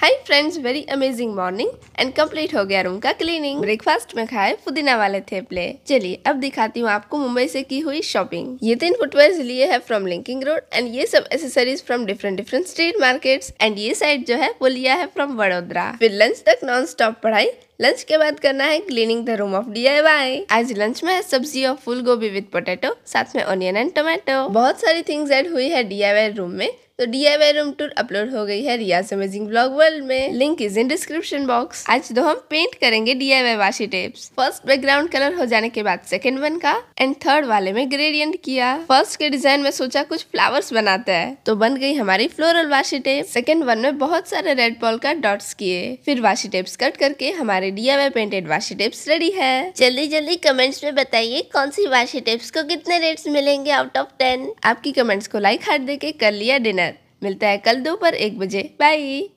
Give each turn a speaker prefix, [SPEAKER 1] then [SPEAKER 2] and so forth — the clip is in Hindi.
[SPEAKER 1] hi friends very amazing morning and complete हो गया रूम का क्लीनिंग ब्रेकफास्ट में खाए पुदीना वाले थेपले चलिए अब दिखाती हूँ आपको मुंबई से की हुई शॉपिंग ये तीन फुटवेयर लिए है फ्रॉम लिंकिंग रोड एंड ये सब accessories from different different street markets and ये साइड जो है वो लिया है फ्रॉम वडोदरा फिर लंच तक नॉन स्टॉप पढ़ाई लंच के बाद करना है cleaning the room of the आज लंच में है सब्जी और फूल गोभी विद पोटेटो साथ में ऑनियन एंड टोमेटो बहुत सारी थिंग्स ऐड हुई है डी रूम में तो D I Y room tour upload हो गई है रियाज अमेजिंग ब्लॉग वर्ल्ड में link is in description box आज दो तो हम पेंट करेंगे D I Y washi tapes first background colour हो जाने के बाद सेकेंड वन का एंड थर्ड वाले में ग्रेडियंट किया फर्स्ट के डिजाइन में सोचा कुछ फ्लावर्स बनाते हैं तो बन गई हमारी floral washi tape second one में बहुत सारे रेड बॉल का डॉट्स किए फिर वाशी टेप्स कट करके हमारे D I Y painted washi tapes ready है जल्दी जल्दी कमेंट्स में बताइए कौन सी वाशी टेप्स को कितने रेट्स मिलेंगे आउट ऑफ टेन आपकी कमेंट्स को लाइक हार्ट दे के कर लिया डिनर मिलता है कल दोपहर एक बजे बाय